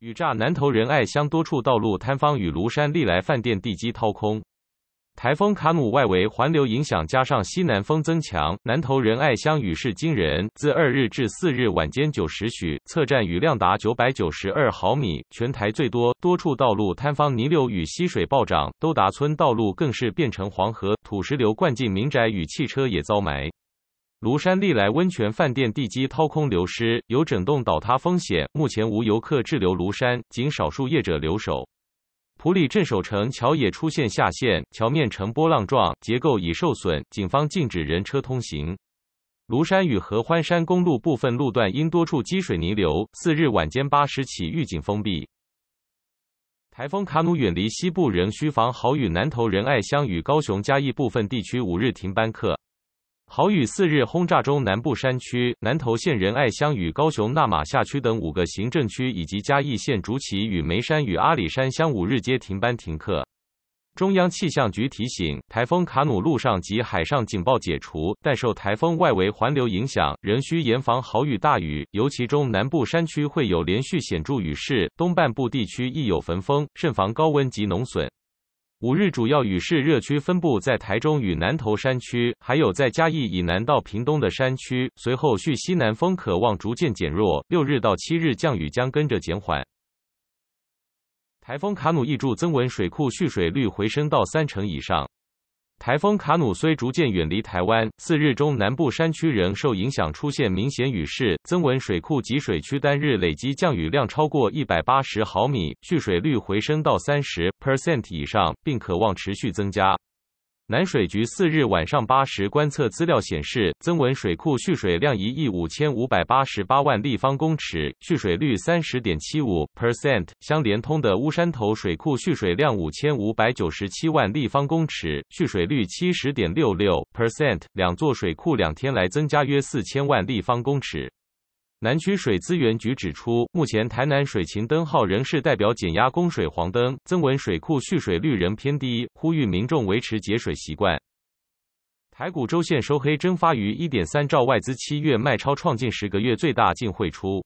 雨炸南投仁爱乡多处道路坍方，与庐山历来饭店地基掏空。台风卡努外围环流影响，加上西南风增强，南投仁爱乡雨势惊人。自二日至四日晚间九时许，测站雨量达九百九十二毫米，全台最多。多处道路坍方、泥流与溪水暴涨，都达村道路更是变成黄河，土石流灌进民宅与汽车也遭埋。庐山历来温泉饭店地基掏空流失，有整栋倒塌风险。目前无游客滞留庐山，仅少数业者留守。普里镇守城桥也出现下陷，桥面呈波浪状，结构已受损，警方禁止人车通行。庐山与合欢山公路部分路段因多处积水泥流，四日晚间八时起预警封闭。台风卡努远离西部，仍需防好雨。南投仁爱乡与高雄嘉义部分地区五日停班课。豪雨四日轰炸中南部山区南投县仁爱乡与高雄那马下区等五个行政区以及嘉义县竹崎与梅山与阿里山乡五日皆停班停课。中央气象局提醒，台风卡努陆上及海上警报解除，但受台风外围环流影响，仍需严防豪雨大雨。尤其中南部山区会有连续显著雨势，东半部地区亦有焚风，慎防高温及农损。五日主要雨势热区分布在台中与南投山区，还有在嘉义以南到屏东的山区。随后续西南风可望逐渐减弱，六日到七日降雨将跟着减缓。台风卡努移驻增文水库蓄水率回升到三成以上。台风卡努虽逐渐远离台湾，四日中南部山区仍受影响，出现明显雨势。增文水库及水区单日累积降雨量超过一百八十毫米，蓄水率回升到三十 percent 以上，并可望持续增加。南水局四日晚上八时观测资料显示，增文水库蓄水量一亿五千五百八十八万立方公尺，蓄水率三十点七五 percent。相连通的乌山头水库蓄水量五千五百九十七万立方公尺，蓄水率七十点六六 percent。两座水库两天来增加约四千万立方公尺。南区水资源局指出，目前台南水情灯号仍是代表减压供水黄灯，增文水库蓄水率仍偏低，呼吁民众维持节水习惯。台股周线收黑，蒸发逾1.3兆外资，七月卖超创近十个月最大净汇出。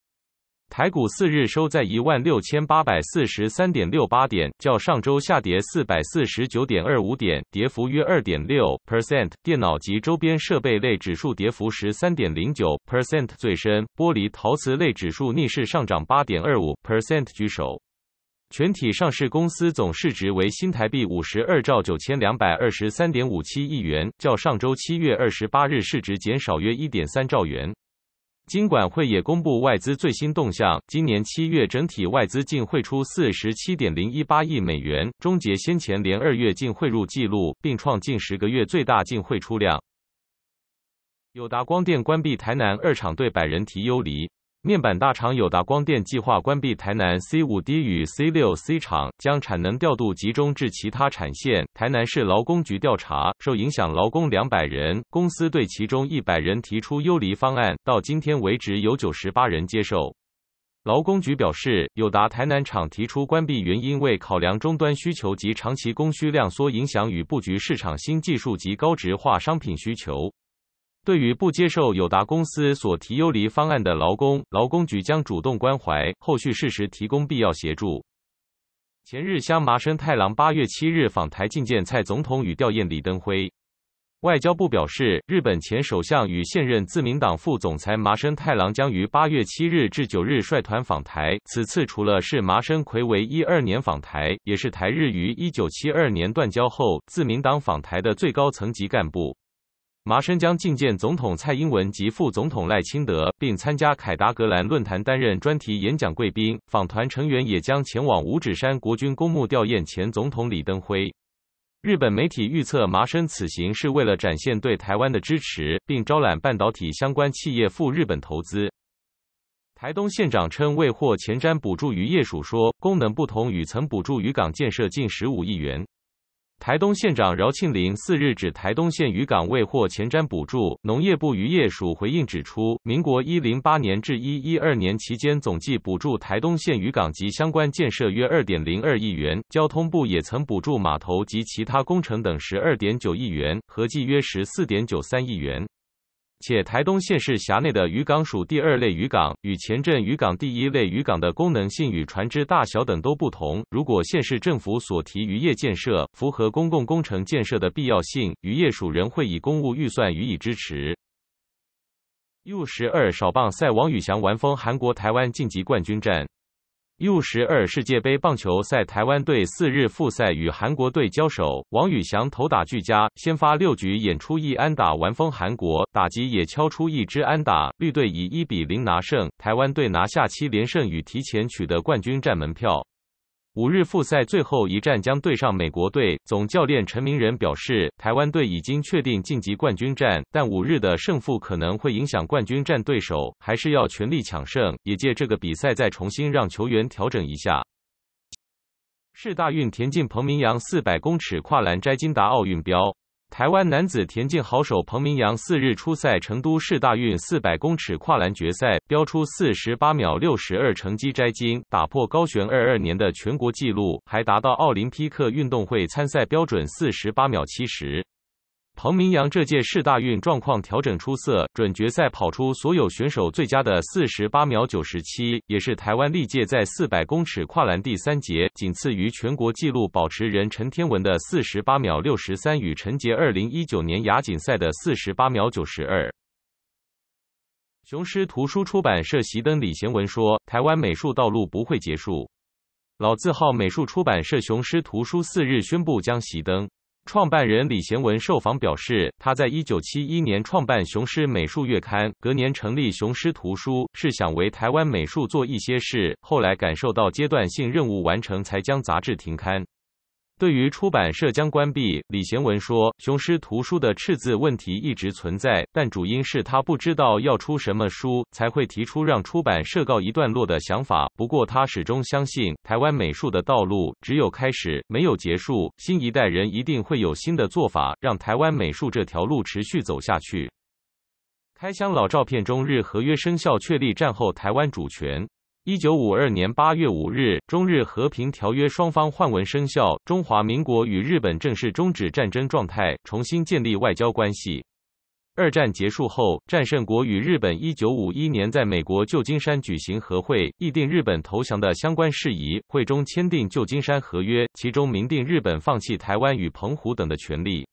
台股四日收在一万六千八百四十三点六八点，较上周下跌四百四十九点二五点，跌幅约二点六 percent。电脑及周边设备类指数跌幅十三点零九 percent 最深，玻璃陶瓷类指数逆势上涨八点二五 percent 居首。全体上市公司总市值为新台币五十二兆九千两百二十三点五七亿元，较上周七月二十八日市值减少约一点三兆元。金管会也公布外资最新动向，今年七月整体外资净汇出四十七点零一八亿美元，终结先前连二月净汇入纪录，并创近十个月最大净汇出量。友达光电关闭台南二厂，对百人提优离。面板大厂友达光电计划关闭台南 C5D 与 C6C 厂，将产能调度集中至其他产线。台南市劳工局调查，受影响劳工两百人，公司对其中一百人提出优离方案，到今天为止有九十八人接受。劳工局表示，友达台南厂提出关闭原因为考量终端需求及长期供需量缩影响与布局市场新技术及高值化商品需求。对于不接受友达公司所提优离方案的劳工，劳工局将主动关怀，后续适时提供必要协助。前日香麻生太郎八月七日访台觐见蔡总统与吊唁李登辉。外交部表示，日本前首相与现任自民党副总裁麻生太郎将于八月七日至九日率团访台。此次除了是麻生奎为一二年访台，也是台日于一九七二年断交后自民党访台的最高层级干部。麻生将觐见总统蔡英文及副总统赖清德，并参加凯达格兰论坛担任专题演讲贵宾。访团成员也将前往五指山国军公墓吊唁前总统李登辉。日本媒体预测，麻生此行是为了展现对台湾的支持，并招揽半导体相关企业赴日本投资。台东县长称未获前瞻补助渔业署说功能不同，与曾补助渔港建设近十五亿元。台东县长饶庆林四日指台东县渔港未获前瞻补助，农业部渔业署回应指出，民国一零八年至一一二年期间，总计补助台东县渔港及相关建设约二点零二亿元，交通部也曾补助码头及其他工程等十二点九亿元，合计约十四点九三亿元。且台东县市辖内的渔港属第二类渔港，与前镇渔港第一类渔港的功能性与船只大小等都不同。如果县市政府所提渔业建设符合公共工程建设的必要性，渔业署仍会以公务预算予以支持。U 十二少棒赛王宇翔完封韩国台湾晋级冠军战。U 十二世界杯棒球赛，台湾队四日复赛与韩国队交手，王宇翔投打俱佳，先发六局演出一安打完封韩国，打击也敲出一支安打，绿队以一比零拿胜，台湾队拿下七连胜与提前取得冠军战门票。五日复赛最后一战将对上美国队，总教练陈明仁表示，台湾队已经确定晋级冠军战，但五日的胜负可能会影响冠军战对手，还是要全力抢胜，也借这个比赛再重新让球员调整一下。是大运田径彭明阳四百公尺跨栏摘金达奥运标。台湾男子田径好手彭明阳四日出赛成都市大运四百公尺跨栏决赛，标出四十八秒六十二成绩摘金，打破高悬二二年的全国纪录，还达到奥林匹克运动会参赛标准四十八秒七十。彭明阳这届世大运状况调整出色，准决赛跑出所有选手最佳的四十八秒九十七，也是台湾历届在四百公尺跨栏第三节，仅次于全国纪录保持人陈天文的四十八秒六十三与陈杰二零一九年亚锦赛的四十八秒九十二。雄狮图书出版社席登李贤文说：“台湾美术道路不会结束。”老字号美术出版社雄狮图书四日宣布将席登。创办人李贤文受访表示，他在1971年创办《雄狮美术月刊》，隔年成立《雄狮图书》，是想为台湾美术做一些事。后来感受到阶段性任务完成，才将杂志停刊。对于出版社将关闭，李贤文说：“雄狮图书的赤字问题一直存在，但主因是他不知道要出什么书，才会提出让出版社告一段落的想法。不过他始终相信，台湾美术的道路只有开始，没有结束。新一代人一定会有新的做法，让台湾美术这条路持续走下去。”开箱老照片中日合约生效，确立战后台湾主权。一九五二年八月五日，中日和平条约双方换文生效，中华民国与日本正式终止战争状态，重新建立外交关系。二战结束后，战胜国与日本一九五一年在美国旧金山举行和会，议定日本投降的相关事宜，会中签订《旧金山合约》，其中明定日本放弃台湾与澎湖等的权利。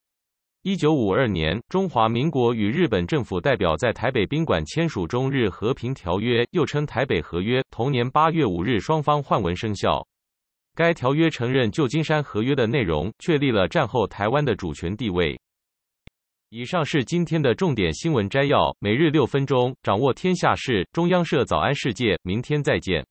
一九五二年，中华民国与日本政府代表在台北宾馆签署《中日和平条约》，又称《台北合约》。同年八月五日，双方换文生效。该条约承认《旧金山合约》的内容，确立了战后台湾的主权地位。以上是今天的重点新闻摘要，《每日六分钟掌握天下事》。中央社早安世界，明天再见。